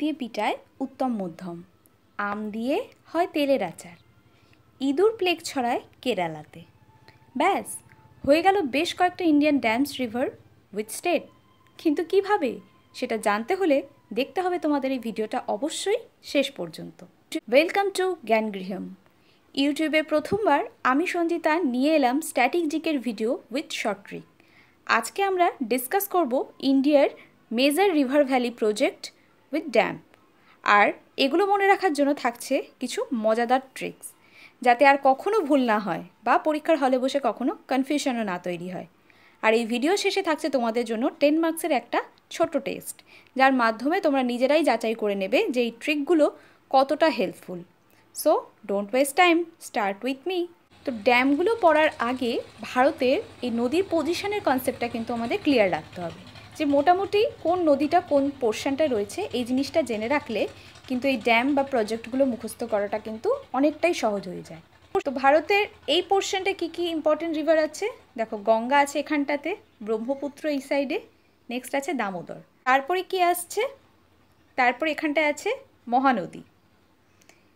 দিয়ে পিটায় উত্তম মধ্যম আম দিয়ে হয় তেলের আচার ইঁদুর প্লেগ ছড়ায় কেরালাতে ব্যাস হয়ে গেল বেশ কয়েকটা Indian dams river with state কিন্তু কিভাবে সেটা জানতে হলে দেখতে হবে তোমাদের এই ভিডিওটা অবশ্যই শেষ পর্যন্ত ওয়েলকাম টু জ্ঞানগৃহম ইউটিউবে প্রথমবার আমি সঞ্জিতা নিয়ে এলাম স্ট্যাটিক জিকের ভিডিও উইথ শর্ট ট্রিক আজকে আমরা ডিসকাস করব ইন্ডিয়ার major river valley project with dams আর এগুলো মনে রাখার জন্য থাকছে কিছু মজাদার ট্রিক্স যাতে আর কখনো ভুল না হয় বা পরীক্ষার হলে বসে কখনো কনফিউশনও না তৈরি হয় আর এই ভিডিও শেষে থাকছে তোমাদের জন্য টেন মার্কসের একটা ছোট টেস্ট যার মাধ্যমে তোমরা নিজেরাই যাচাই করে নেবে যে এই ট্রিকগুলো কতটা helpful so don't waste time start with me তো ড্যামগুলো পড়ার আগে ভারতের এই নদীর পজিশনের কনসেপ্টটা কিন্তু আমাদের ক্লিয়ার রাখতে হবে যে মোটামুটি কোন নদীটা কোন পোর্শনটা রয়েছে এই জিনিসটা জেনে রাখলে কিন্তু এই ড্যাম বা প্রজেক্টগুলো মুখস্থ করাটা কিন্তু অনেকটাই সহজ হয়ে যায় তো ভারতের এই পোর্শনটা কি কি ইম্পর্টেন্ট রিভার আছে দেখো গঙ্গা আছে এখানটাতে ব্রহ্মপুত্র এই সাইডে নেক্সট আছে দামোদর তারপরে কি আসছে তারপরে এখানটায় আছে মহানদী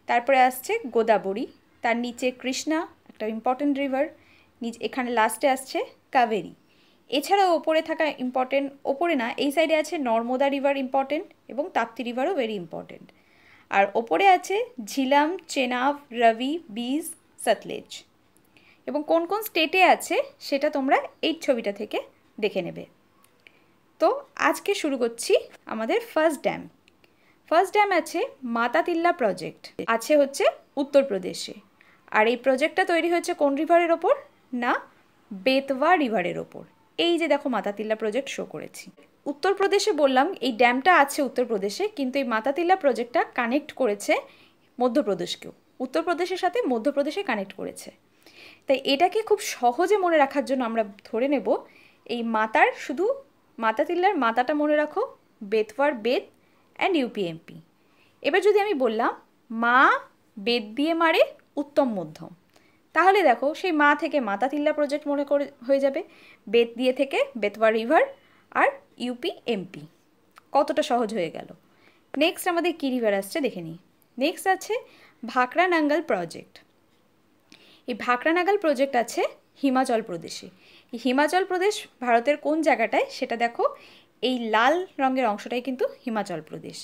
তারপরে আসছে গোদাবরী তার নিচে কৃষ্ণা একটা ইম্পর্টেন্ট রিভার নিজ এখানে লাস্টে আসছে কাবেরী এছাড়াও ওপরে থাকা ইম্পর্টেন্ট ওপরে না এই সাইডে আছে নর্মদা রিভার ইম্পর্টেন্ট এবং তাপ্তি রিভারও ভেরি ইম্পর্টেন্ট আর ওপরে আছে ঝিলাম চেনাব রবি বিজ সতলেজ এবং কোন কোন স্টেটে আছে সেটা তোমরা এই ছবিটা থেকে দেখে নেবে তো আজকে শুরু করছি আমাদের ফার্স্ট ড্যাম ফার্স্ট ড্যাম আছে মাতাতিল্লা প্রজেক্ট আছে হচ্ছে উত্তরপ্রদেশে আর এই প্রজেক্টটা তৈরি হয়েছে কোন রিভারের ওপর না বেতওয়া রিভারের ওপর এই যে দেখো মাতাতিল্লা প্রজেক্ট শো করেছি উত্তরপ্রদেশে বললাম এই ড্যামটা আছে উত্তরপ্রদেশে কিন্তু এই মাতাতিল্লা প্রজেক্টটা কানেক্ট করেছে মধ্যপ্রদেশকেও উত্তরপ্রদেশের সাথে মধ্যপ্রদেশে কানেক্ট করেছে তাই এটাকে খুব সহজে মনে রাখার জন্য আমরা ধরে নেব এই মাতার শুধু মাতাতিল্লার মাতাটা মনে রাখো বেতওয়ার বেদ অ্যান্ড ইউপিএমপি এবার যদি আমি বললাম মা বেদ দিয়ে মারে উত্তম মধ্যম তাহলে দেখো সেই মা থেকে মাতা তিল্লা প্রজেক্ট মনে করে হয়ে যাবে বেত দিয়ে থেকে বেতওয়া রিভার আর ইউপি এমপি কতটা সহজ হয়ে গেল নেক্সট আমাদের কী রিভার আসছে দেখে নিই নেক্সট আছে ভাকরা নাঙ্গাল প্রজেক্ট এই ভাকরা নাগাল প্রজেক্ট আছে হিমাচল প্রদেশে হিমাচল প্রদেশ ভারতের কোন জায়গাটায় সেটা দেখো এই লাল রঙের অংশটাই কিন্তু হিমাচল প্রদেশ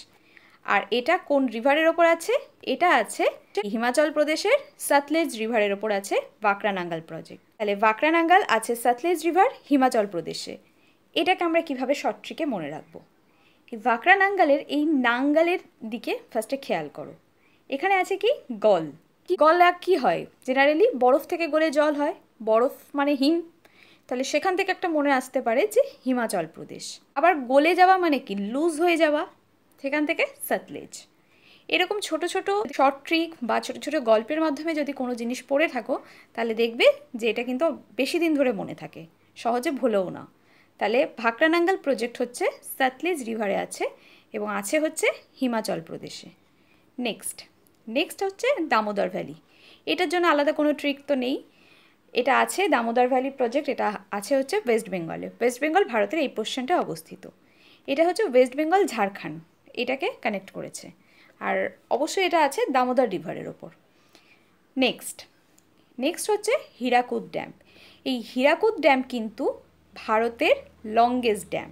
আর এটা কোন রিভারের ওপর আছে এটা আছে হিমাচল প্রদেশের সাতলেজ রিভারের ওপর আছে বাঁকরানাঙ্গাল প্রজেক্ট তাহলে বাঁকরানাঙ্গাল আছে সাতলেজ রিভার হিমাচল প্রদেশে এটাকে আমরা কিভাবে শর্ট ট্রিকে মনে রাখবো বাঁকরানাঙ্গালের এই নাঙ্গালের দিকে ফার্স্টে খেয়াল করো এখানে আছে কি গল কি গল কি হয় জেনারেলি বরফ থেকে গলে জল হয় বরফ মানে হিম তাহলে সেখান থেকে একটা মনে আসতে পারে যে হিমাচল প্রদেশ আবার গলে যাওয়া মানে কি লুজ হয়ে যাওয়া সেখান থেকে সাতলেজ এরকম ছোট ছোট শর্ট ট্রিক বা ছোট ছোট গল্পের মাধ্যমে যদি কোনো জিনিস পড়ে থাকো তাহলে দেখবে যে এটা কিন্তু বেশি দিন ধরে মনে থাকে সহজে ভুলেও না তাহলে ভাকরানাঙ্গাল প্রজেক্ট হচ্ছে সাতলেজ রিভারে আছে এবং আছে হচ্ছে হিমাচল প্রদেশে নেক্সট নেক্সট হচ্ছে দামোদর ভ্যালি এটার জন্য আলাদা কোনো ট্রিক তো নেই এটা আছে দামোদর ভ্যালি প্রজেক্ট এটা আছে হচ্ছে ওয়েস্ট বেঙ্গলে ওয়েস্ট বেঙ্গল ভারতের এই পশ্চিমটা অবস্থিত এটা হচ্ছে ওয়েস্ট বেঙ্গল ঝাড়খণ্ড এটাকে কানেক্ট করেছে আর অবশ্যই এটা আছে দামোদর রিভারের ওপর নেক্সট নেক্সট হচ্ছে হীরাকুদ ড্যাম এই হীরাকুদ ড্যাম কিন্তু ভারতের লংগেস্ট ড্যাম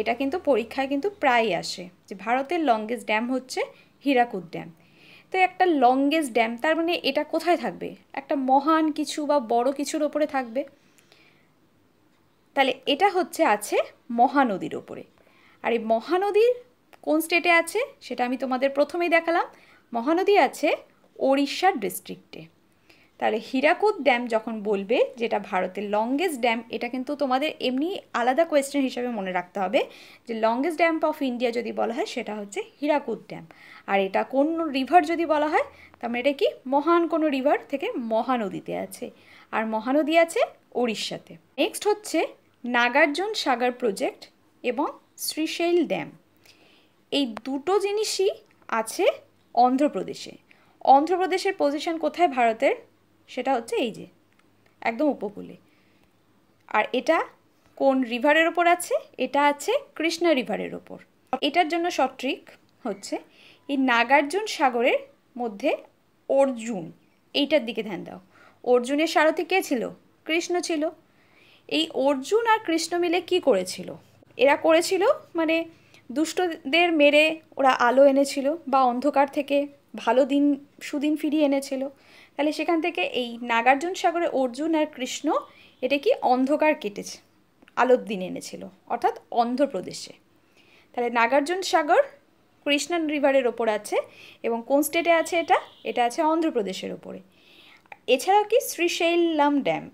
এটা কিন্তু পরীক্ষায় কিন্তু প্রায় আসে যে ভারতের লংগেস্ট ড্যাম হচ্ছে হীরাকুদ ড্যাম তো একটা লংগেস্ট ড্যাম তার মানে এটা কোথায় থাকবে একটা মহান কিছু বা বড় কিছুর ওপরে থাকবে তাহলে এটা হচ্ছে আছে মহানদীর ওপরে আর এই মহানদীর কোন স্টেটে আছে সেটা আমি তোমাদের প্রথমেই দেখালাম মহানদী আছে ওড়িশার ডিস্ট্রিক্টে তাহলে হীরাকুদ ড্যাম যখন বলবে যেটা ভারতের লংগেস্ট ড্যাম এটা কিন্তু তোমাদের এমনি আলাদা কোয়েশ্চেন হিসাবে মনে রাখতে হবে যে লংগেস্ট ড্যাম অফ ইন্ডিয়া যদি বলা হয় সেটা হচ্ছে হীরাকুদ ড্যাম আর এটা কোন রিভার যদি বলা হয় মানে এটা কি মহান কোনো রিভার থেকে মহানদীতে আছে আর মহানদী আছে উড়িষ্যাতে নেক্সট হচ্ছে নাগার্জুন সাগর প্রজেক্ট এবং শ্রীশৈল ড্যাম এই দুটো জিনিসই আছে অন্ধ্রপ্রদেশে অন্ধ্রপ্রদেশের পজিশন কোথায় ভারতের সেটা হচ্ছে এই যে একদম উপকূলে আর এটা কোন রিভারের ওপর আছে এটা আছে কৃষ্ণা রিভারের ওপর এটার জন্য সট্রিক হচ্ছে এই নাগার্জুন সাগরের মধ্যে অর্জুন এইটার দিকে ধ্যান দাও অর্জুনের সারথি কে ছিল কৃষ্ণ ছিল এই অর্জুন আর কৃষ্ণ মিলে কি করেছিল এরা করেছিল মানে দুষ্টদের মেরে ওরা আলো এনেছিল বা অন্ধকার থেকে ভালো দিন সুদিন ফিরিয়ে এনেছিল তাহলে সেখান থেকে এই নাগার্জুন সাগরে অর্জুন আর কৃষ্ণ এটা কি অন্ধকার কেটেছে আলোর দিন এনেছিল অর্থাৎ অন্ধ্রপ্রদেশে তাহলে নাগার্জুন সাগর কৃষ্ণান রিভারের ওপর আছে এবং কোন স্টেটে আছে এটা এটা আছে অন্ধ্রপ্রদেশের ওপরে এছাড়াও কি শ্রীশৈলাম ড্যাম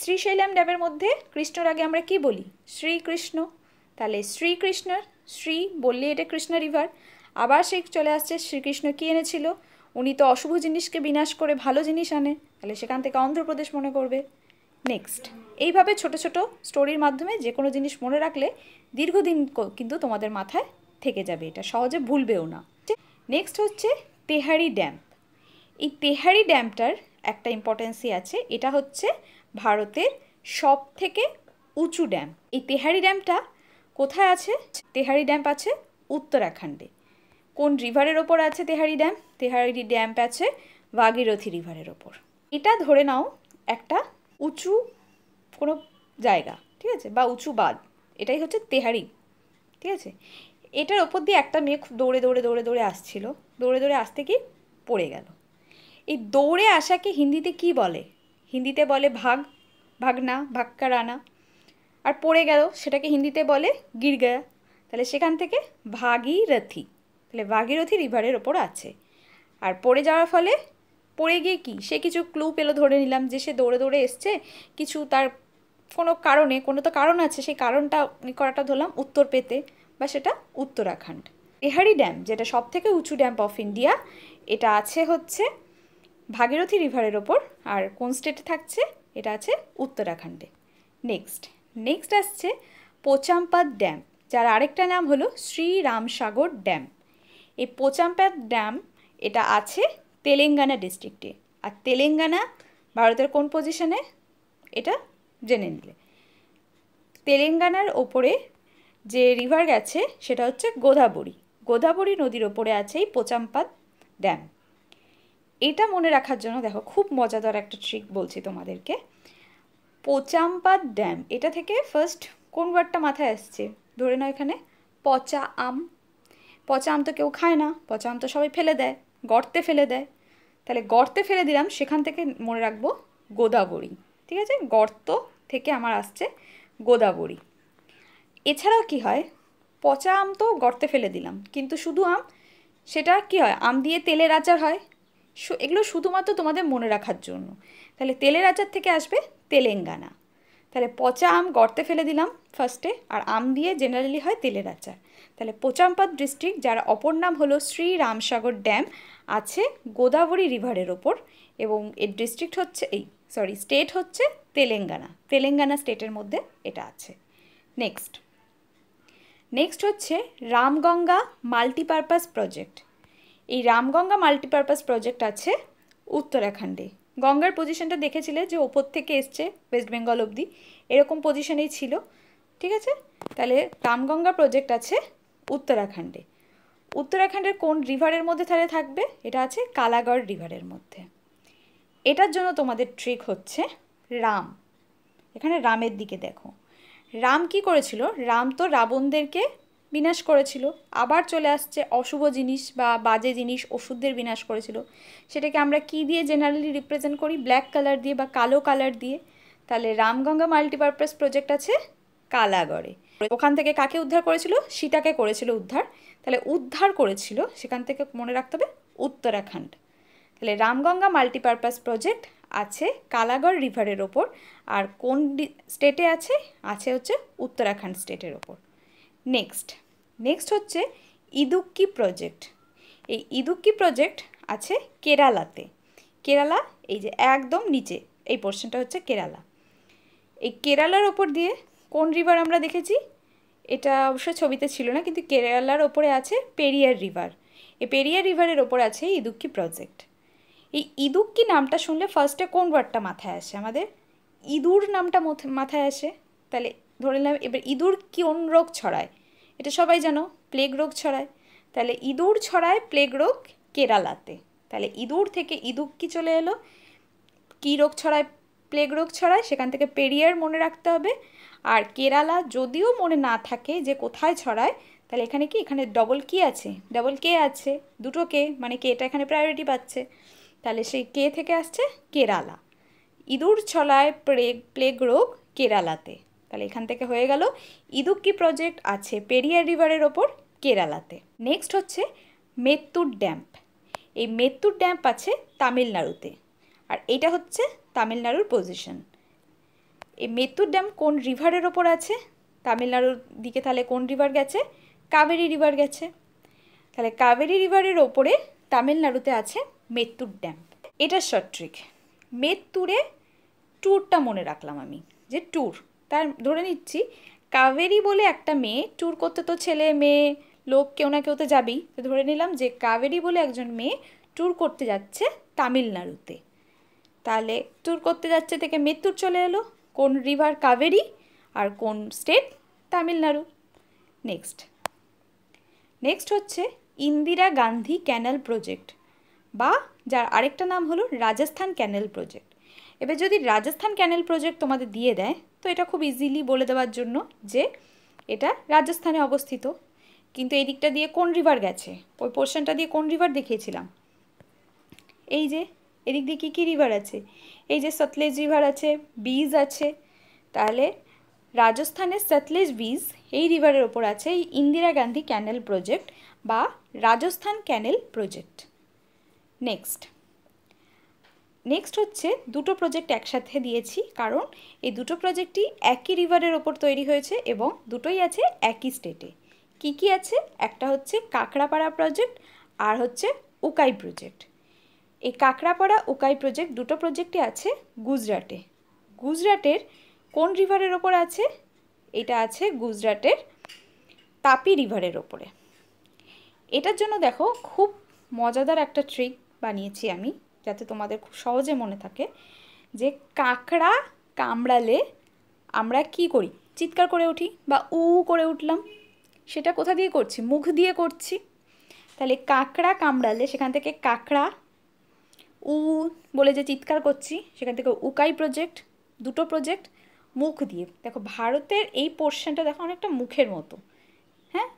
শ্রীশৈলাম ড্যামের মধ্যে কৃষ্ণর আগে আমরা কি বলি শ্রীকৃষ্ণ তাহলে শ্রীকৃষ্ণর শ্রী বললে এটা কৃষ্ণা রিভার আবার সে চলে আসছে শ্রীকৃষ্ণ কী এনেছিল উনি তো অশুভ জিনিসকে বিনাশ করে ভালো জিনিস আনে তাহলে সেখান থেকে অন্ধ্রপ্রদেশ মনে করবে নেক্সট এইভাবে ছোট ছোট স্টোরির মাধ্যমে যে কোনো জিনিস মনে রাখলে দীর্ঘদিন কিন্তু তোমাদের মাথায় থেকে যাবে এটা সহজে ভুলবেও না নেক্সট হচ্ছে তেহারি ড্যাম এই তেহারি ড্যামটার একটা ইম্পর্টেন্সি আছে এটা হচ্ছে ভারতের সব থেকে উঁচু ড্যাম এই তেহারি ড্যামটা কোথায় আছে তেহারি ড্যাম আছে উত্তরাখণ্ডে কোন রিভারের ওপর আছে তেহারি ড্যাম তেহারি ড্যাম আছে ভাগীরথী রিভারের ওপর এটা ধরে নাও একটা উঁচু কোনো জায়গা ঠিক আছে বা উঁচু বাঁধ এটাই হচ্ছে তেহারি ঠিক আছে এটার ওপর দিয়ে একটা মেয়ে দৌড়ে দৌড়ে দৌড়ে দৌড়ে আসছিল দৌড়ে দৌড়ে আসতে কি পড়ে গেল এই দৌড়ে আসাকে হিন্দিতে কি বলে হিন্দিতে বলে ভাগ ভাগনা ভাক্কা আর পড়ে গেল সেটাকে হিন্দিতে বলে গির তাহলে সেখান থেকে ভাগীরথী তাহলে ভাগীরথী রিভারের ওপর আছে আর পড়ে যাওয়ার ফলে পড়ে গিয়ে কি সে কিছু ক্লু পেলো ধরে নিলাম যে সে দৌড়ে দৌড়ে এসছে কিছু তার কোনো কারণে কোনো তো কারণ আছে সেই কারণটা করাটা ধরলাম উত্তর পেতে বা সেটা উত্তরাখণ্ড এহারি ড্যাম যেটা সব থেকে উঁচু ড্যাম অফ ইন্ডিয়া এটা আছে হচ্ছে ভাগীরথী রিভারের ওপর আর কোন স্টেটে থাকছে এটা আছে উত্তরাখণ্ডে নেক্সট নেক্সট আসছে পোচাম্পাদ ড্যাম যার আরেকটা নাম হলো শ্রী রামসাগর ড্যাম এই পোচাম্পাদ ড্যাম এটা আছে তেলেঙ্গানা ডিস্ট্রিক্টে আর তেলেঙ্গানা ভারতের কোন পজিশনে এটা জেনে নিলে তেলেঙ্গানার ওপরে যে রিভার গেছে সেটা হচ্ছে গোদাবরী গোদাবরী নদীর ওপরে আছে এই পোচাম্পাদ ড্যাম এটা মনে রাখার জন্য দেখো খুব মজাদার একটা ট্রিক বলছি তোমাদেরকে পচাম্পাদ ড্যাম এটা থেকে ফার্স্ট কোন ওয়ার্ডটা মাথায় আসছে ধরে নাও এখানে পচা আম পচা আম তো কেউ খায় না পচা আম তো সবাই ফেলে দেয় গর্তে ফেলে দেয় তাহলে গর্তে ফেলে দিলাম সেখান থেকে মনে রাখবো গোদাবরী ঠিক আছে গর্ত থেকে আমার আসছে গোদাবরী এছাড়াও কি হয় পচা আম তো গর্তে ফেলে দিলাম কিন্তু শুধু আম সেটা কি হয় আম দিয়ে তেলের আচার হয় এগুলো শুধুমাত্র তোমাদের মনে রাখার জন্য তাহলে তেলের আচার থেকে আসবে তেলেঙ্গানা তাহলে পচা আম গর্তে ফেলে দিলাম ফার্স্টে আর আম দিয়ে জেনারেলি হয় তেলের আচার তাহলে পোচাম্পাদ ডিস্ট্রিক্ট যার অপর নাম হলো শ্রী রামসাগর ড্যাম আছে গোদাবরী রিভারের ওপর এবং এর ডিস্ট্রিক্ট হচ্ছে এই সরি স্টেট হচ্ছে তেলেঙ্গানা তেলেঙ্গানা স্টেটের মধ্যে এটা আছে নেক্সট নেক্সট হচ্ছে রামগঙ্গা মাল্টিপারপাস প্রজেক্ট এই রামগঙ্গা মাল্টিপারপাস প্রজেক্ট আছে উত্তরাখণ্ডে গঙ্গার পজিশনটা দেখেছিলে যে ওপর থেকে এসছে ওয়েস্ট বেঙ্গল অবধি এরকম পজিশনেই ছিল ঠিক আছে তাহলে রামগঙ্গা প্রজেক্ট আছে উত্তরাখণ্ডে উত্তরাখণ্ডের কোন রিভারের মধ্যে তাহলে থাকবে এটা আছে কালাগড় রিভারের মধ্যে এটার জন্য তোমাদের ট্রিক হচ্ছে রাম এখানে রামের দিকে দেখো রাম কি করেছিল রাম তো রাবণদেরকে বিনাশ করেছিল আবার চলে আসছে অশুভ জিনিস বা বাজে জিনিস ওষুধদের বিনাশ করেছিল সেটাকে আমরা কি দিয়ে জেনারেলি রিপ্রেজেন্ট করি ব্ল্যাক কালার দিয়ে বা কালো কালার দিয়ে তাহলে রামগঙ্গা মাল্টিপারপাস প্রজেক্ট আছে কালাগড়ে ওখান থেকে কাকে উদ্ধার করেছিল সীতাকে করেছিল উদ্ধার তাহলে উদ্ধার করেছিল সেখান থেকে মনে রাখতে হবে উত্তরাখণ্ড তাহলে রামগঙ্গা মাল্টিপারপাস প্রজেক্ট আছে কালাগড় রিভারের ওপর আর কোন স্টেটে আছে আছে হচ্ছে উত্তরাখণ্ড স্টেটের ওপর নেক্সট নেক্সট হচ্ছে ইদুক্কি প্রজেক্ট এই ইদুক্কি প্রজেক্ট আছে কেরালাতে কেরালা এই যে একদম নিচে এই পোর্শনটা হচ্ছে কেরালা এই কেরালার ওপর দিয়ে কোন রিভার আমরা দেখেছি এটা অবশ্য ছবিতে ছিল না কিন্তু কেরালার ওপরে আছে পেরিয়ার রিভার এই পেরিয়ার রিভারের ওপর আছে ইদুক্কি প্রজেক্ট এই ইদুক্কি নামটা শুনলে ফার্স্টে কোন ওয়ার্ডটা মাথায় আসে আমাদের ইঁদুর নামটা মাথায় আসে তাহলে ধরে নিলাম এবার ইঁদুর কোন রোগ ছড়ায় এটা সবাই জানো প্লেগ রোগ ছড়ায় তাহলে ইঁদুর ছড়ায় প্লেগ রোগ কেরালাতে তাহলে ইঁদুর থেকে ইঁদুক কি চলে এলো কী রোগ ছড়ায় প্লেগ রোগ ছড়ায় সেখান থেকে পেরিয়ার মনে রাখতে হবে আর কেরালা যদিও মনে না থাকে যে কোথায় ছড়ায় তাহলে এখানে কি এখানে ডবল কি আছে ডবল কে আছে দুটো কে মানে কে এটা এখানে প্রায়োরিটি পাচ্ছে তাহলে সেই কে থেকে আসছে কেরালা ইঁদুর ছড়ায় প্লেগ প্লেগ রোগ কেরালাতে তাহলে এখান থেকে হয়ে গেল ইদুক্কি প্রজেক্ট আছে পেরিয়ার রিভারের ওপর কেরালাতে নেক্সট হচ্ছে মেত্তুর ড্যাম্প এই মেত্তুর ড্যাম্প আছে তামিলনাড়ুতে আর এটা হচ্ছে তামিলনাড়ুর পজিশন এই মেত্তুর ড্যাম কোন রিভারের ওপর আছে তামিলনাড়ুর দিকে তাহলে কোন রিভার গেছে কাবেরি রিভার গেছে তাহলে কাবেরি রিভারের ওপরে তামিলনাড়ুতে আছে মেত্তুর ড্যাম এটা শর্ট ট্রিক মেত্তুরে ট্যুরটা মনে রাখলাম আমি যে ট্যুর তার ধরে নিচ্ছি কাবেরি বলে একটা মেয়ে ট্যুর করতে তো ছেলে মেয়ে লোক কেউ না কেউ তো যাবেই তো ধরে নিলাম যে কাবেরি বলে একজন মেয়ে ট্যুর করতে যাচ্ছে তামিলনাড়ুতে তাহলে ট্যুর করতে যাচ্ছে থেকে মৃত্যুর চলে এলো কোন রিভার কাবেরি আর কোন স্টেট তামিলনাড়ু নেক্সট নেক্সট হচ্ছে ইন্দিরা গান্ধী ক্যানেল প্রজেক্ট বা যার আরেকটা নাম হলো রাজস্থান ক্যানেল প্রজেক্ট এবার যদি রাজস্থান ক্যানেল প্রজেক্ট তোমাদের দিয়ে দেয় তো এটা খুব ইজিলি বলে দেওয়ার জন্য যে এটা রাজস্থানে অবস্থিত কিন্তু এই দিকটা দিয়ে কোন রিভার গেছে ওই পোর্শনটা দিয়ে কোন রিভার দেখিয়েছিলাম এই যে এদিক দিয়ে কী কী রিভার আছে এই যে সতলেজ রিভার আছে বীজ আছে তাহলে রাজস্থানের সতলেজ বীজ এই রিভারের ওপর আছে এই ইন্দিরা গান্ধী ক্যানেল প্রজেক্ট বা Rajasthan canal project next next হচ্ছে দুটো প্রজেক্ট একসাথে দিয়েছি কারণ এই দুটো প্রজেক্টই একই রিভারের ওপর তৈরি হয়েছে এবং দুটোই আছে একই স্টেটে কি কি আছে একটা হচ্ছে কাঁকড়াপাড়া প্রজেক্ট আর হচ্ছে উকাই প্রজেক্ট এই কাকড়াপাড়া উকাই প্রজেক্ট দুটো প্রজেক্টই আছে গুজরাটে গুজরাটের কোন রিভারের ওপর আছে এটা আছে গুজরাটের তাপি রিভারের ওপরে এটার জন্য দেখো খুব মজাদার একটা ট্রিক বানিয়েছি আমি যাতে তোমাদের খুব সহজে মনে থাকে যে কাঁকড়া কামড়ালে আমরা কি করি চিৎকার করে উঠি বা উ করে উঠলাম সেটা কোথা দিয়ে করছি মুখ দিয়ে করছি তাহলে কাঁকড়া কামড়ালে সেখান থেকে কাঁকড়া উ বলে যে চিৎকার করছি সেখান থেকে উকাই প্রজেক্ট দুটো প্রজেক্ট মুখ দিয়ে দেখো ভারতের এই পোর্শনটা দেখো অনেকটা মুখের মতো হ্যাঁ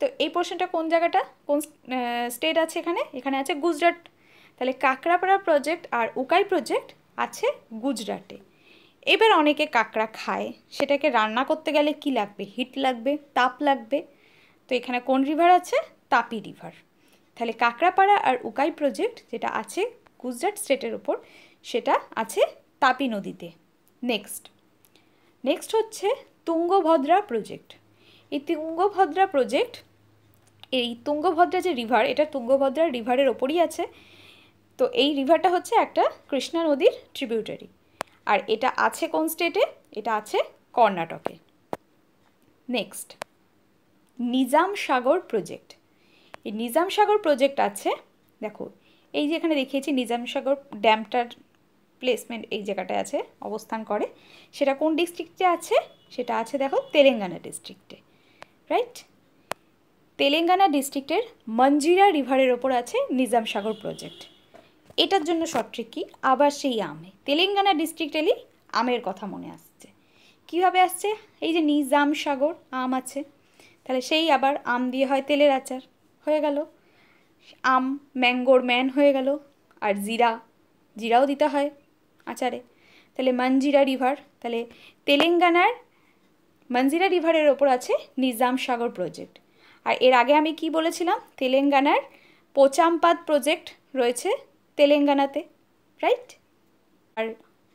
তো এই পোর্শনটা কোন জায়গাটা কোন স্টেট আছে এখানে এখানে আছে গুজরাট তাহলে কাঁকড়াপাড়া প্রজেক্ট আর উকাই প্রজেক্ট আছে গুজরাটে এবার অনেকে কাঁকড়া খায় সেটাকে রান্না করতে গেলে কি লাগবে হিট লাগবে তাপ লাগবে তো এখানে কোন রিভার আছে তাপি রিভার তাহলে কাঁকড়াপাড়া আর উকাই প্রজেক্ট যেটা আছে গুজরাট স্টেটের ওপর সেটা আছে তাপি নদীতে নেক্সট নেক্সট হচ্ছে তুঙ্গভদ্রা প্রজেক্ট এই তুঙ্গভদ্রা প্রজেক্ট এই তুঙ্গভদ্রা যে রিভার এটা তুঙ্গভদ্রা রিভারের ওপরই আছে তো এই রিভারটা হচ্ছে একটা কৃষ্ণা নদীর ট্রিবিউটারি আর এটা আছে কোন স্টেটে এটা আছে কর্ণাটকে নেক্সট নিজাম সাগর প্রজেক্ট এই নিজাম সাগর প্রজেক্ট আছে দেখো এই যে এখানে দেখিয়েছি নিজাম সাগর ড্যামটার প্লেসমেন্ট এই জায়গাটায় আছে অবস্থান করে সেটা কোন ডিস্ট্রিক্টে আছে সেটা আছে দেখো তেলেঙ্গানা ডিস্ট্রিক্টে রাইট তেলেঙ্গানা ডিস্ট্রিক্টের মঞ্জিরা রিভারের ওপর আছে নিজাম সাগর প্রজেক্ট এটার জন্য সঠিক কী আবার সেই আমে তেলেঙ্গানা এলি আমের কথা মনে আসছে কিভাবে আসছে এই যে নিজাম সাগর আম আছে তাহলে সেই আবার আম দিয়ে হয় তেলের আচার হয়ে গেল আম ম্যাঙ্গোর ম্যান হয়ে গেল আর জিরা জিরাও দিতে হয় আচারে তাহলে মঞ্জিরা রিভার তাহলে তেলেঙ্গানার মঞ্জিরা রিভারের ওপর আছে নিজাম সাগর প্রজেক্ট আর এর আগে আমি কি বলেছিলাম তেলেঙ্গানার পোচাম্পাদ প্রজেক্ট রয়েছে তেলেঙ্গানাতে রাইট আর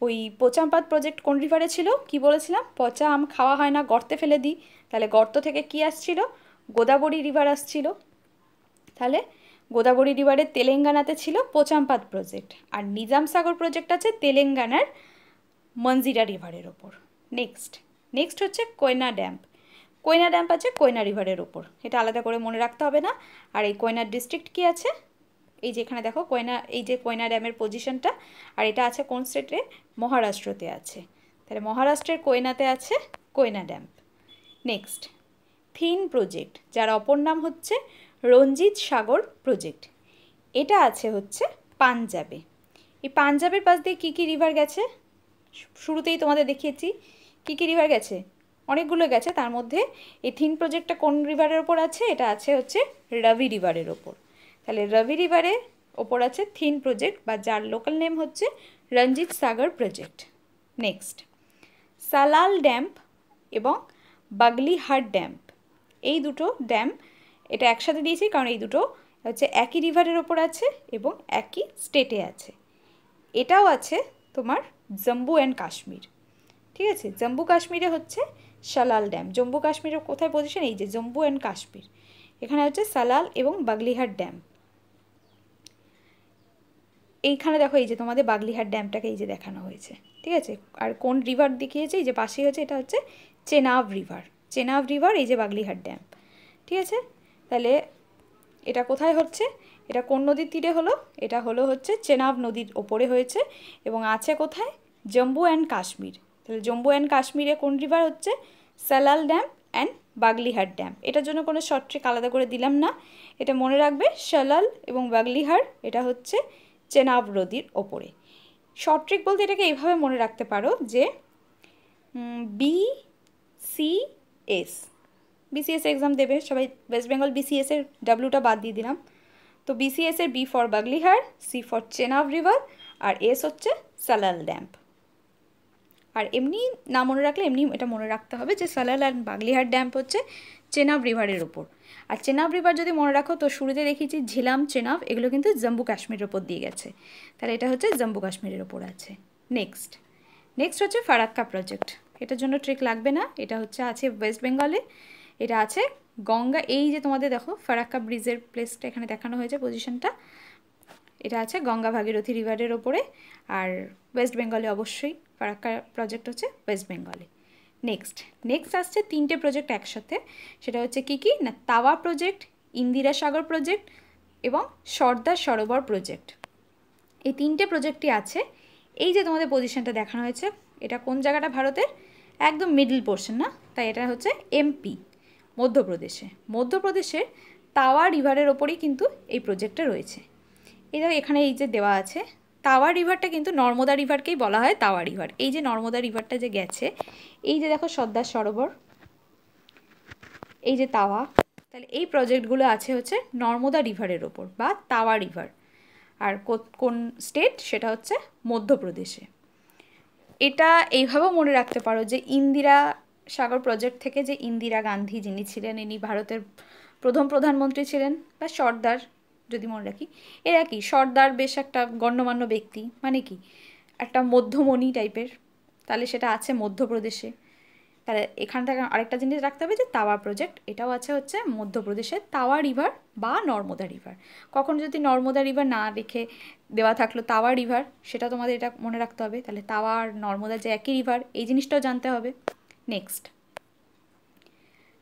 ওই পোচামপাত প্রজেক্ট কোন রিভারে ছিল কি বলেছিলাম পচা আম খাওয়া হয় না গর্তে ফেলে দিই তাহলে গর্ত থেকে কি আসছিল গোদাবরী রিভার আসছিল তাহলে গোদাবরী রিভারে তেলেঙ্গানাতে ছিল পোচামপাত প্রজেক্ট আর নিজাম সাগর প্রজেক্ট আছে তেলেঙ্গানার মঞ্জিরা রিভারের ওপর নেক্সট নেক্সট হচ্ছে কয়না ড্যাম কয়না ড্যাম আছে কয়না রিভারের ওপর এটা আলাদা করে মনে রাখতে হবে না আর এই কয়না ডিস্ট্রিক্ট কি আছে এই যে এখানে দেখো কয়না এই যে কয়না ড্যামের পজিশনটা আর এটা আছে কোন স্টেটে মহারাষ্ট্রতে আছে তাহলে মহারাষ্ট্রের কয়নাতে আছে Koyna dam next Thein project যার অপর নাম হচ্ছে রঞ্জিত সাগর প্রজেক্ট এটা আছে হচ্ছে পাঞ্জাবে এই পাঞ্জাবের পাশ দিয়ে কী কী রিভার গেছে শুরুতেই তোমাদের দেখিয়েছি কী কী রিভার গেছে অনেকগুলো গেছে তার মধ্যে এই থিন প্রজেক্টটা কোন রিভারের ওপর আছে এটা আছে হচ্ছে রবি রিভারের ওপর তাহলে রবি রিভারে ওপর আছে থিন প্রজেক্ট বা যার লোকাল নেম হচ্ছে Ranjit Sagar project next Salal dam এবং বাগলিহাট ড্যাম্প এই দুটো ড্যাম এটা একসাথে দিয়েছি কারণ এই দুটো হচ্ছে একই রিভারের ওপর আছে এবং একই স্টেটে আছে এটাও আছে তোমার জম্মু অ্যান্ড কাশ্মীর ঠিক আছে জম্মু কাশ্মীরে হচ্ছে সালাল ড্যাম জম্মু কাশ্মীরের কোথায় পজিশন এই যে জম্বু অ্যান্ড কাশ্মীর এখানে হচ্ছে সালাল এবং বাগলিহাট ড্যাম এইখানে দেখো এই যে তোমাদের বাগলিহাট ড্যামটাকে এই যে দেখানো হয়েছে ঠিক আছে আর কোন রিভার দেখিয়েছে এই যে পাশেই হচ্ছে এটা হচ্ছে চেনাব রিভার চেনাব রিভার এই যে বাগলিহাট ড্যাম ঠিক আছে তাহলে এটা কোথায় হচ্ছে এটা কোন নদীর তীরে হলো এটা হলো হচ্ছে চেনাব নদীর ওপরে হয়েছে এবং আছে কোথায় জম্মু অ্যান্ড কাশ্মীর তাহলে জম্মু অ্যান্ড কাশ্মীরে কোন রিভার হচ্ছে Salal dam and Baglihar dam এটার জন্য কোনো শর্ট ট্রিক আলাদা করে দিলাম না এটা মনে রাখবে সালাল এবং বাগলিহাট এটা হচ্ছে চেনাব নদীর ওপরে শর্ট ট্রিক বলতে এটাকে এইভাবে মনে রাখতে পারো যে B C S BCS exam দেবে সবাই ওয়েস্ট বেঙ্গল বিসিএস এর ডাব্লিউটা বাদ দিয়ে দিলাম তো বিসিএস এর B for Baglihar C for Chenab river আর এস হচ্ছে সালাল ড্যাম্প আর এমনি না মনে রাখলে এমনি এটা মনে রাখতে হবে যে সালাল আর বাগলিহার ড্যাম্প হচ্ছে চেনাব রিভারের ওপর আর চেনাব রিভার যদি মনে রাখো তো শুরুতে দেখেছি ঝিলাম চেনাব এগুলো কিন্তু জম্মু কাশ্মীরের ওপর দিয়ে গেছে তাহলে এটা হচ্ছে জম্মু কাশ্মীরের ওপর আছে নেক্সট নেক্সট হচ্ছে ফারাক্কা প্রজেক্ট এটার জন্য ট্রিক লাগবে না এটা হচ্ছে আছে ওয়েস্ট বেঙ্গলে এটা আছে গঙ্গা এই যে তোমাদের দেখো ফারাক্কা ব্রিজের প্লেসটা এখানে দেখানো হয়েছে পজিশনটা এটা আছে গঙ্গা ভাগীরথী রিভারের ওপরে আর ওয়েস্ট বেঙ্গলে অবশ্যই ফারাক্কা প্রজেক্ট হচ্ছে ওয়েস্ট বেঙ্গলে নেক্সট নেক্সট আসছে তিনটে প্রজেক্ট একসাথে সেটা হচ্ছে কি কি না তাওয়া প্রজেক্ট ইন্দিরা সাগর প্রজেক্ট এবং সর্দার সরোবর প্রজেক্ট এই তিনটে প্রজেক্টই আছে এই যে তোমাদের পজিশনটা দেখানো হয়েছে এটা কোন জায়গাটা ভারতের একদম মিডল পোর্শন না তাই এটা হচ্ছে এমপি মধ্যপ্রদেশে মধ্যপ্রদেশের তাওয়া রিভারের ওপরেই কিন্তু এই প্রজেক্টটা রয়েছে এটা এখানে এই যে দেওয়া আছে তাওয়া রিভারটা কিন্তু নর্মদা রিভারকেই বলা হয় তাওয়া রিভার এই যে নর্মদা রিভারটা যে গেছে এই যে দেখো সর্দার সরোবর এই যে তাওয়া তাহলে এই প্রজেক্টগুলো আছে হচ্ছে নর্মদা রিভারের ওপর বা তাওয়া রিভার আর কোন স্টেট সেটা হচ্ছে মধ্যপ্রদেশে এটা এইভাবেও মনে রাখতে পারো যে ইন্দিরা সাগর প্রজেক্ট থেকে যে ইন্দিরা গান্ধী যিনি ছিলেন ইনি ভারতের প্রথম প্রধানমন্ত্রী ছিলেন বা সর্দার যদি মনে রাখি এরা কি সর্দার বেশ একটা গণ্যমান্য ব্যক্তি মানে কি একটা মধ্যমণি টাইপের তাহলে সেটা আছে মধ্যপ্রদেশে তাহলে এখান থেকে আরেকটা জিনিস রাখতে হবে যে তাওয়া প্রজেক্ট এটাও আছে হচ্ছে মধ্যপ্রদেশের তাওয়া রিভার বা নর্মদা রিভার কখন যদি নর্মদা রিভার না রেখে দেওয়া থাকলো তাওয়া রিভার সেটা তোমাদের এটা মনে রাখতে হবে তাহলে তাওয়া আর নর্মদা যে একই রিভার এই জিনিসটাও জানতে হবে নেক্সট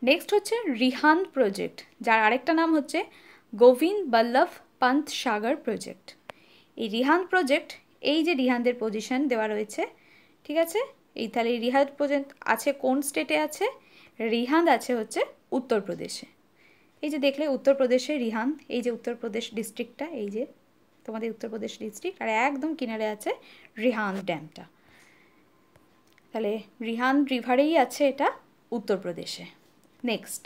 নেক্সট হচ্ছে রিহান প্রজেক্ট যার আরেকটা নাম হচ্ছে গোবিন্দ বল্লভ পান্থ সাগর প্রজেক্ট এই রিহান প্রজেক্ট এই যে রিহানদের পজিশন দেওয়া রয়েছে ঠিক আছে এই তাহলে এই রিহান প্রজেক্ট আছে কোন স্টেটে আছে রিহান আছে হচ্ছে উত্তরপ্রদেশে এই যে দেখলে উত্তরপ্রদেশে রিহান এই যে উত্তরপ্রদেশ ডিস্ট্রিক্টটা এই যে তোমাদের উত্তরপ্রদেশ ডিস্ট্রিক্ট আর একদম কিনারে আছে রিহান ড্যামটা তাহলে রিহান রিভারেই আছে এটা উত্তরপ্রদেশে নেক্সট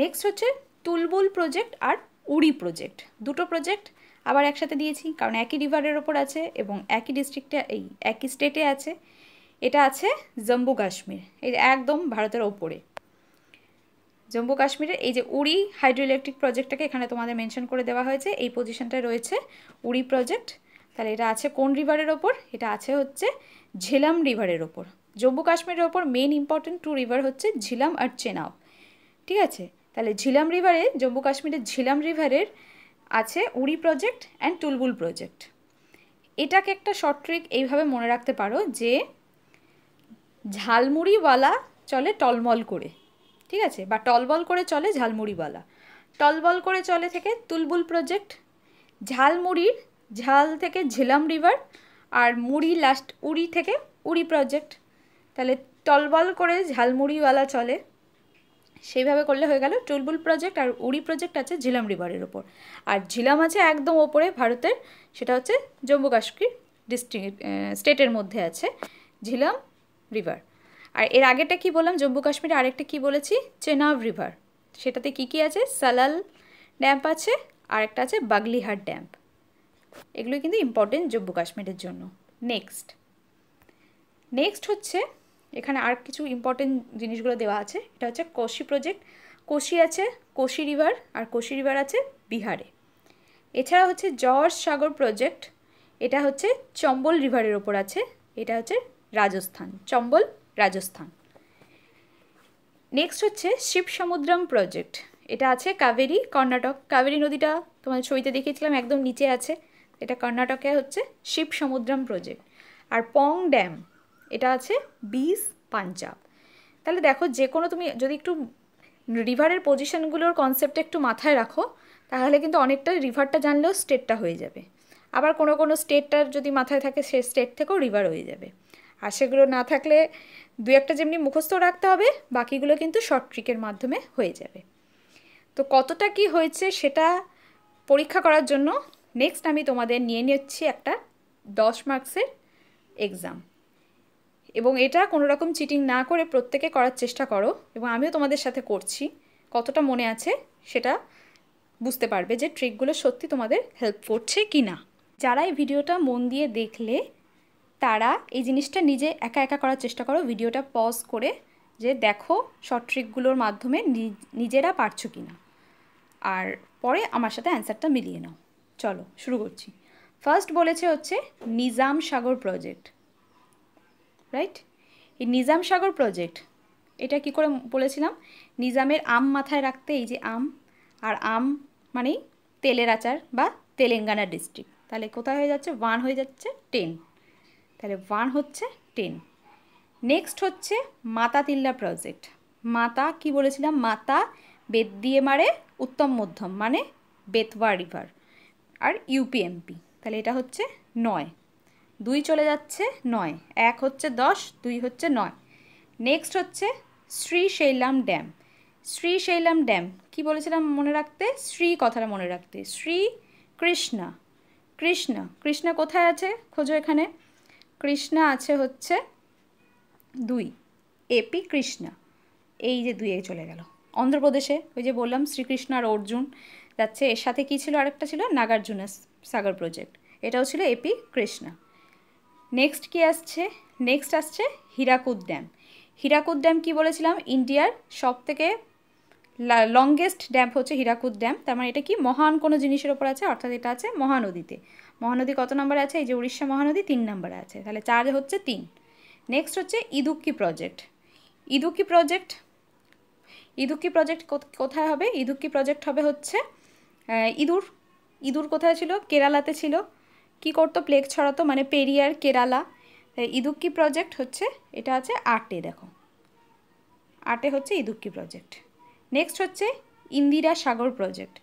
নেক্সট হচ্ছে তুলবুল প্রজেক্ট আর উড়ি প্রজেক্ট দুটো প্রজেক্ট আবার একসাথে দিয়েছি কারণ একই রিভারের ওপর আছে এবং একই ডিস্ট্রিক্টে এই একই স্টেটে আছে এটা আছে জম্মু কাশ্মীর এই একদম ভারতের ওপরে জম্মু কাশ্মীরের এই যে উড়ি হাইড্রো ইলেকট্রিক প্রজেক্টটাকে এখানে তোমাদের মেনশন করে দেওয়া হয়েছে এই পজিশনটায় রয়েছে উড়ি প্রজেক্ট তাহলে এটা আছে কোন রিভারের ওপর এটা আছে হচ্ছে ঝিলাম রিভারের ওপর জম্মু কাশ্মীরের ওপর মেন ইম্পর্টেন্ট টু রিভার হচ্ছে ঝিলাম আর চেনাও ঠিক আছে তাহলে ঝিলাম রিভারে জম্মু কাশ্মীরের ঝিলাম রিভারের আছে Uri project and Tulbul project এটাকে একটা শর্ট ট্রিক এইভাবে মনে রাখতে পারো যে ঝালমুড়িওয়ালা চলে টলমল করে ঠিক আছে বা টলবল করে চলে ঝালমুড়িওয়ালা টলবল করে চলে থেকে তুলবুল প্রজেক্ট ঝালমুড়ির ঝাল থেকে ঝিলাম রিভার আর মুড়ি লাস্ট উড়ি থেকে উড়ি প্রজেক্ট তাহলে টলবল করে ঝালমুড়িওয়ালা চলে সেইভাবে করলে হয়ে গেল টুলবুল প্রজেক্ট আর উড়ি প্রজেক্ট আছে ঝিলাম রিভারের ওপর আর ঝিলাম আছে একদম ওপরে ভারতের সেটা হচ্ছে জম্মু কাশ্মীর ডিস্ট্রিক্ট স্টেটের মধ্যে আছে ঝিলাম রিভার আর এর আগেটা কি বললাম জম্মু কাশ্মীরে আরেকটা কি বলেছি চেনাব রিভার সেটাতে কি কি আছে সালাল ড্যাম্প আছে আর একটা আছে বাগলিহাট ড্যাম্প এগুলো কিন্তু ইম্পর্টেন্ট জম্মু কাশ্মীরের জন্য নেক্সট নেক্সট হচ্ছে এখানে আর কিছু ইম্পর্টেন্ট জিনিসগুলো দেওয়া আছে এটা হচ্ছে কোশি প্রজেক্ট কোশি আছে কোশি রিভার আর কোশি রিভার আছে বিহারে এছাড়া হচ্ছে জর্জ সাগর প্রজেক্ট এটা হচ্ছে চম্বল রিভারের ওপর আছে এটা হচ্ছে রাজস্থান চম্বল রাজস্থান নেক্সট হচ্ছে শিব সমুদ্রম প্রজেক্ট এটা আছে কাবেরি কর্ণাটক কাবেরি নদীটা তোমাদের ছবিতে দেখিয়েছিলাম একদম নিচে আছে এটা কর্ণাটকে হচ্ছে শিব সমুদ্রম প্রজেক্ট আর পং ড্যাম এটা আছে বিস পাঞ্জাব তাহলে দেখো যে কোনো তুমি যদি একটু রিভারের পজিশনগুলোর কনসেপ্টটা একটু মাথায় রাখো তাহলে কিন্তু অনেকটা রিভারটা জানলেও স্টেটটা হয়ে যাবে আবার কোনো কোনো স্টেটটার যদি মাথায় থাকে সে স্টেট থেকেও রিভার হয়ে যাবে আর সেগুলো না থাকলে দু একটা যেমনি মুখস্থ রাখতে হবে বাকিগুলো কিন্তু শর্ট ট্রিকের মাধ্যমে হয়ে যাবে তো কতটা কি হয়েছে সেটা পরীক্ষা করার জন্য নেক্সট আমি তোমাদের নিয়ে নিচ্ছি একটা দশ মার্কসের এক্সাম এবং এটা কোনো রকম চিটিং না করে প্রত্যেকে করার চেষ্টা করো এবং আমিও তোমাদের সাথে করছি কতটা মনে আছে সেটা বুঝতে পারবে যে ট্রিকগুলো সত্যি তোমাদের হেল্প করছে কি না যারা এই ভিডিওটা মন দিয়ে দেখলে তারা এই জিনিসটা নিজে একা একা করার চেষ্টা করো ভিডিওটা পজ করে যে দেখো শর্ট ট্রিকগুলোর মাধ্যমে নিজেরা পারছো কি না আর পরে আমার সাথে অ্যান্সারটা মিলিয়ে নাও চলো শুরু করছি ফার্স্ট বলেছে হচ্ছে নিজাম সাগর প্রজেক্ট রাইট এই নিজাম সাগর প্রজেক্ট এটা কি করে বলেছিলাম নিজামের আম মাথায় রাখতে এই যে আম আর আম মানেই তেলের আচার বা তেলেঙ্গানা ডিস্ট্রিক্ট তাহলে কোথায় হয়ে যাচ্ছে ওয়ান হয়ে যাচ্ছে টেন তাহলে ওয়ান হচ্ছে টেন নেক্সট হচ্ছে মাতা তিল্লা প্রজেক্ট মাতা কি বলেছিলাম মাতা বেত দিয়ে মারে উত্তম মধ্যম মানে বেতওয়া রিভার আর ইউপিএমপি তাহলে এটা হচ্ছে নয় দুই চলে যাচ্ছে নয় এক হচ্ছে দশ দুই হচ্ছে নয় নেক্সট হচ্ছে শ্রীশৈলাম ড্যাম শ্রীশৈলাম ড্যাম কি বলেছিলাম মনে রাখতে শ্রী কথাটা মনে রাখতে শ্রী কৃষ্ণা কৃষ্ণা কৃষ্ণা কোথায় আছে খোঁজো এখানে কৃষ্ণা আছে হচ্ছে দুই এপি কৃষ্ণা এই যে এ চলে গেল অন্ধ্রপ্রদেশে ওই যে বললাম শ্রীকৃষ্ণ আর অর্জুন যাচ্ছে এর সাথে কী ছিল আরেকটা ছিল নাগার্জুনাস সাগর প্রজেক্ট এটাও ছিল এপি কৃষ্ণা নেক্সট কি আসছে নেক্সট আসছে হীরাকুদ ড্যাম হীরাকুদ ড্যাম কি বলেছিলাম ইন্ডিয়ার সব থেকে লংগেস্ট ড্যাম হচ্ছে হীরাকুদ ড্যাম তার মানে এটা কি মহান কোনো জিনিসের ওপর আছে অর্থাৎ এটা আছে মহানদীতে মহানদী কত নম্বরে আছে এই যে উড়িষ্যা মহানদী তিন নম্বরে আছে তাহলে চার হচ্ছে তিন নেক্সট হচ্ছে Idukki project Idukki project Idukki project কোথায় হবে ইদুক্কি প্রজেক্ট হবে হচ্ছে ইঁদুর ইঁদুর কোথায় ছিল কেরালাতে ছিল কি করতো প্লেগ ছড়াতো মানে পেরিয়ার কেরালা ইদুক্কি প্রজেক্ট হচ্ছে এটা আছে আটে দেখো আটে হচ্ছে ইদুক্কি প্রজেক্ট নেক্সট হচ্ছে ইন্দিরা সাগর প্রজেক্ট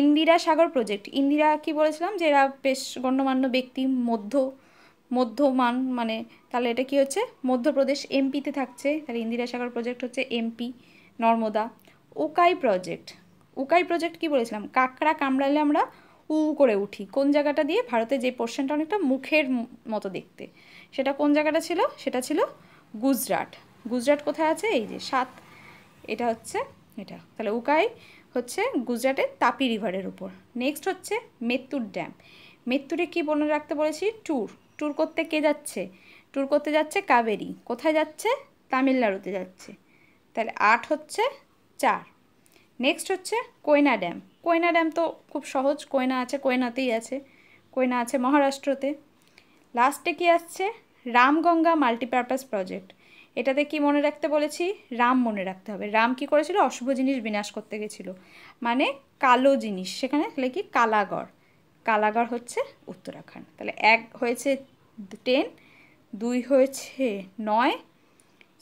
ইন্দিরা সাগর প্রজেক্ট ইন্দিরা কি বলেছিলাম যে এরা বেশ গণ্যমান্য ব্যক্তি মধ্য মধ্যমান মানে তাহলে এটা কি হচ্ছে মধ্যপ্রদেশ এমপিতে থাকছে তাহলে ইন্দিরা সাগর প্রজেক্ট হচ্ছে MP Narmada Ukai project Ukai project কি বলেছিলাম কাকড়া কামড়ালে আমরা উ করে উঠি কোন জায়গাটা দিয়ে ভারতে যে পোর্শনটা অনেকটা মুখের মতো দেখতে সেটা কোন জায়গাটা ছিল সেটা ছিল গুজরাট গুজরাট কোথায় আছে এই যে সাত এটা হচ্ছে এটা তাহলে উকাই হচ্ছে গুজরাটের তাপি রিভারের উপর নেক্সট হচ্ছে মেত্তুর ড্যাম মেত্তুরে কি বলে রাখতে বলেছি ট্যুর ট্যুর করতে কে যাচ্ছে ট্যুর করতে যাচ্ছে কাবেরি কোথায় যাচ্ছে তামিলনাড়ুতে যাচ্ছে তাহলে আট হচ্ছে চার নেক্সট হচ্ছে কোয়না ড্যাম কয়না ড্যাম তো খুব সহজ কয়না আছে কয়নাতেই আছে কয়না আছে মহারাষ্ট্রতে লাস্টে কি আসছে রামগঙ্গা মাল্টিপারপাস প্রজেক্ট এটাতে কি মনে রাখতে বলেছি রাম মনে রাখতে হবে রাম কি করেছিল অশুভ জিনিস বিনাশ করতে গেছিল মানে কালো জিনিস সেখানে কি কালাগড় কালাগড় হচ্ছে উত্তরাখণ্ড তাহলে এক হয়েছে টেন দুই হয়েছে নয়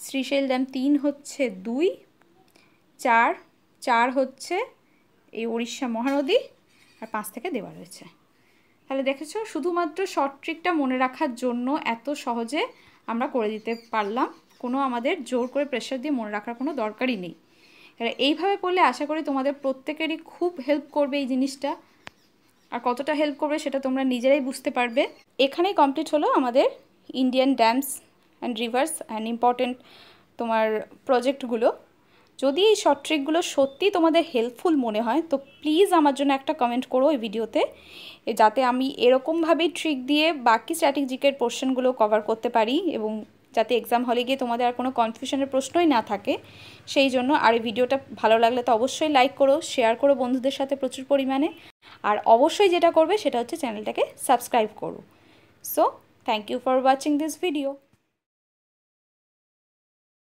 শ্রীশৈল ড্যাম তিন হচ্ছে দুই চার চার হচ্ছে এই উড়িষ্যা মহানদী আর পাঁচ থেকে দেওয়া রয়েছে তাহলে দেখেছো শুধুমাত্র শর্ট ট্রিকটা মনে রাখার জন্য এত সহজে আমরা করে দিতে পারলাম কোনো আমাদের জোর করে প্রেশার দিয়ে মনে রাখার কোনো দরকারই নেই এইভাবে পড়লে আশা করি তোমাদের প্রত্যেকেরই খুব হেল্প করবে এই জিনিসটা আর কতটা হেল্প করবে সেটা তোমরা নিজেরাই বুঝতে পারবে এখানেই কমপ্লিট হলো আমাদের Indian dams and rivers and important তোমার প্রজেক্টগুলো যদি এই শর্ট ট্রিকগুলো সত্যি তোমাদের হেল্পফুল মনে হয় তো প্লিজ আমার জন্য একটা কমেন্ট করো ওই ভিডিওতে যাতে আমি এরকমভাবেই ট্রিক দিয়ে বাকি স্ট্র্যাটেজিকের পোর্শনগুলো কভার করতে পারি এবং যাতে এক্সাম হলে গিয়ে তোমাদের আর কোনো কনফিউশনের প্রশ্নই না থাকে সেই জন্য আর এই ভিডিওটা ভালো লাগলে তো অবশ্যই লাইক করো শেয়ার করো বন্ধুদের সাথে প্রচুর পরিমাণে আর অবশ্যই যেটা করবে সেটা হচ্ছে চ্যানেলটাকে সাবস্ক্রাইব করো so thank you for watching this video